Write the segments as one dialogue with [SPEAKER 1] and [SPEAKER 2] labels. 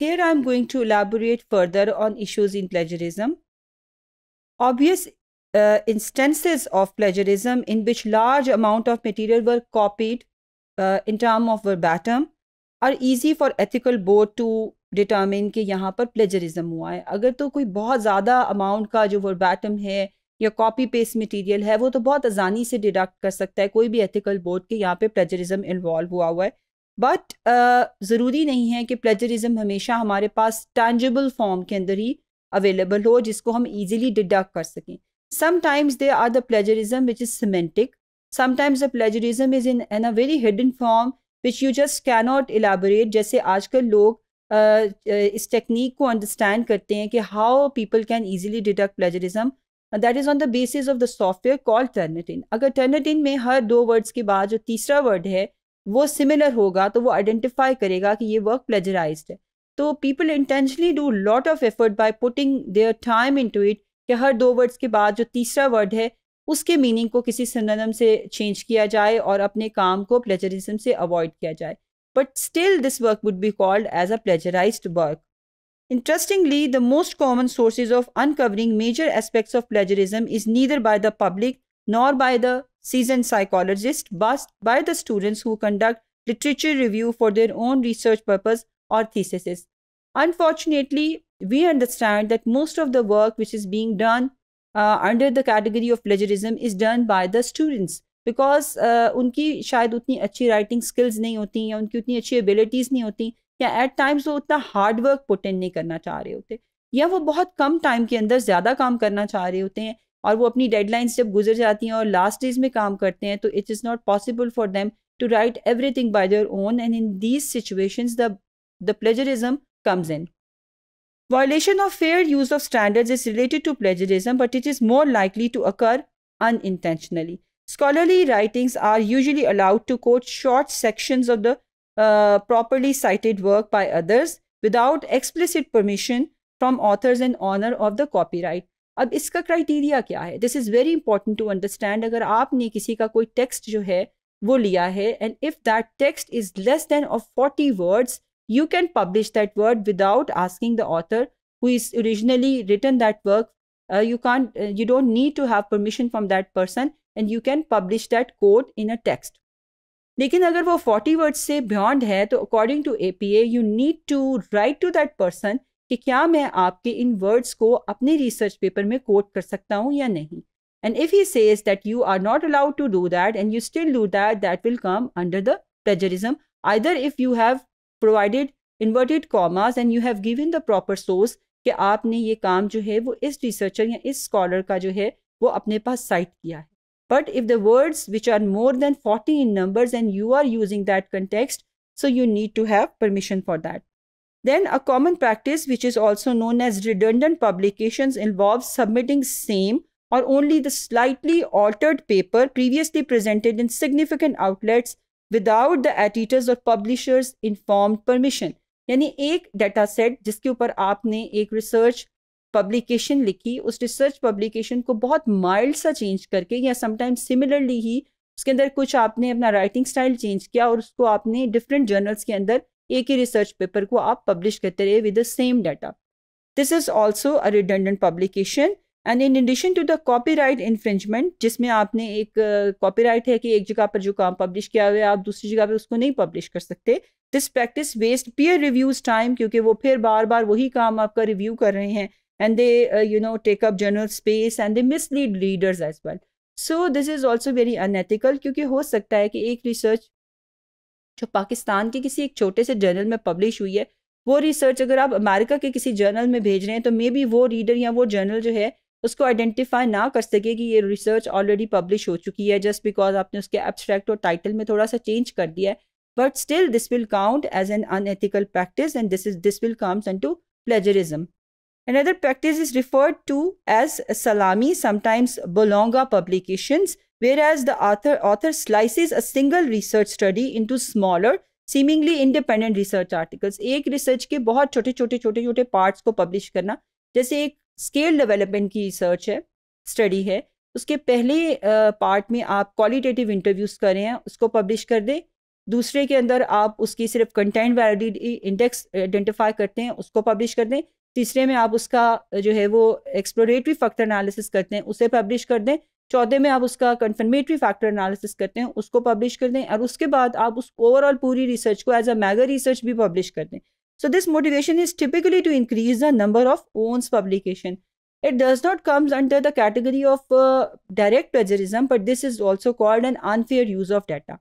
[SPEAKER 1] Here I am going to elaborate further on issues in plagiarism. Obvious uh, instances of plagiarism in which large amount of material were copied uh, in term of verbatim are easy for ethical board to determine कि यहाँ पर plagiarism हुआ है अगर तो कोई बहुत ज़्यादा amount का जो verbatim है या copy paste material है वो तो बहुत आसानी से deduct कर सकता है कोई भी ethical board के यहाँ पे plagiarism involve हुआ हुआ है बट uh, ज़रूरी नहीं है कि प्लेजरिज्म हमेशा हमारे पास टेंजिबल फॉर्म के अंदर ही अवेलेबल हो जिसको हम ईजिली डिडक्ट कर सकें sometimes they are the plagiarism which is semantic sometimes the plagiarism is in an a very hidden form which you just cannot elaborate जैसे आजकल लोग Uh, uh इस टेक्निक को अंडरस्टैंड करते हैं कि how people can easily deduct plagiarism that is on the basis of the software call Turnitin अगर Turnitin में हर दो वर्ड्स के बाद जो तीसरा वर्ड है वो सिमिलर होगा तो वो आइडेंटिफाई करेगा कि ये वर्क प्लेजराइज है तो people intentionally do lot of effort by putting their time into it कि हर दो वर्ड्स के बाद जो तीसरा वर्ड है उसके मीनिंग को किसी सिनोनिम से चेंज किया जाए और अपने काम को प्लेजरिज्म से अवॉइड किया जाए but still this work would be called as a plagiarise work Interestingly, the most common sources of uncovering major aspects of plagiarism is neither by the public nor by the seasoned psychologists by the students who conduct literature review for their own research purpose or theses. Unfortunately, we understand that most of the work which is being done uh, under the category of plagiarism is done by the students because uh, unki shayad utni achhi writing skills nahi hoti ya unki utni achhi abilities nahi hoti ya at times wo utna hard work put in nahi karna cha rahe hote ya wo bahut kam time ke andar zyada kaam karna cha rahe hote hain और वो अपनी deadlines जब गुजर जाती हैं और last days में काम करते हैं तो it is not possible for them to write everything by their own and in these situation the the plagiarism comes in violation of fair use of standard is related to plagiarism but it is more likely to occur unintentionally scholarly writings are usually allowed to quote short section of the properly cited work by others without explicit permission from authors and owner of the copy right अब इसका criteria क्या है this is very important to understand अगर आपने किसी का कोई text जो है वो लिया है and if that text is less than of forty words you can publish that word without asking the author who is originally written that work you can you don't need to have permission from that person and you can publish that quote in a text लेकिन अगर वो forty words से beyond है तो according to A P A you need to write to that person कि क्या मैं आपके इन वर्ड्स को अपने रिसर्च पेपर में कोट कर सकता हूँ या नहीं and if he says that you are not allowed to do that and you still do that that will come under the plagiarism either if you have provided inverted commas and you have given the proper source कि आपने ये काम जो है वो इस researcher या इस स्कॉलर का जो है वो अपने पास साइट किया है but if the words which are more than forty in numbers and you are using that context so you need to have permission for that Then a common practice which is also known as redundant publications involves submitting same or only the slightly altered paper previously presented in significant outlets without the editors or publishers informed permission. Yani ek data set jiske upar aapne ek research publication likhi us research publication ko bahut mild sa change karke ya sometimes similarly hi uske andar kuch aapne apna writing style change kiya aur usko aapne different journals ke andar एक ही research paper को आप publish करते रहे with the same data this is also a redundant publication and in addition to the copyright infringement जिसमें आपने एक copyright uh, है कि एक जगह पर जो काम पब्लिश किया हुआ है आप दूसरी जगह पर उसको नहीं पब्लिश कर सकते this practice waste peer reviews time क्योंकि वो फिर बार बार वही काम आपका रिव्यू कर रहे हैं and they you know take up journal space and they mislead mislead as well so this is also very unethical क्योंकि हो सकता है कि एक रिसर्च जो पाकिस्तान के किसी एक छोटे से जर्नल में पब्लिश हुई है वो रिसर्च अगर आप अमेरिका के किसी जर्नल में भेज रहे हैं तो मे बी वो रीडर या वो जर्नल जो है उसको आइडेंटिफाई ना कर सके कि ये रिसर्च ऑलरेडी पब्लिश हो चुकी है जस्ट बिकॉज आपने उसके एब्स्ट्रैक्ट और टाइटल में थोड़ा सा चेंज कर दिया है but still this will count as an unethical practice and this is this will comes into plagiarism Another practice is referred to as salami sometimes bologna publications whereas the author, author slices a single research study into smaller seemingly independent research articles एक research के बहुत छोटे छोटे छोटे छोटे parts को publish करना जैसे एक स्केल डेवलपमेंट की रिसर्च है स्टडी है उसके पहले पार्ट में आप क्वालिटेटिव इंटरव्यूज करें हैं उसको पब्लिश कर दें दूसरे के अंदर आप उसकी सिर्फ कंटेंट वैलिडिटी इंडेक्स आइडेंटिफाई करते हैं उसको पब्लिश कर दें तीसरे में आप उसका जो है वो एक्सप्लोरेटरी फैक्टर एनालिसिस करते हैं उसे पब्लिश कर दें चौदह में आप उसका कन्फर्मेटरी फैक्टर एनालिसिस करते हैं उसको पब्लिश कर दें और उसके बाद आप उस ओवरऑल पूरी रिसर्च को एज अ मैगा रिसर्च भी पब्लिश कर दें so this motivation is typically to increase the number of one's publication it does not comes under the category of direct plagiarism but this is also called an unfair use of data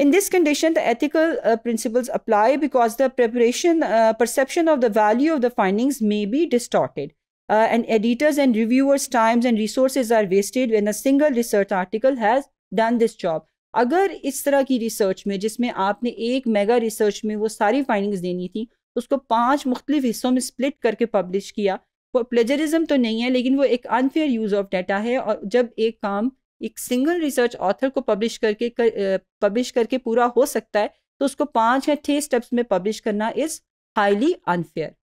[SPEAKER 1] in this condition the ethical principles apply because the preparation perception of the value of the findings may be distorted uh, an editor's and reviewers' times and resources are wasted when a single research article has done this job. अगर इस तरह की research में जिसमें आपने एक mega research में वो सारी फाइंडिंग्स देनी थी उसको पांच मुख्तलिफ हिस्सों में स्प्लिट करके पब्लिश किया वो प्लेजरिज्म तो नहीं है लेकिन वो एक अनफेयर यूज़ ऑफ डाटा है और जब एक काम एक सिंगल रिसर्च ऑथर को पब्लिश करके कर, पब्लिश करके पूरा हो सकता है तो उसको पाँच या छः स्टेप्स में पब्लिश करना इज़ हाईली अनफेयर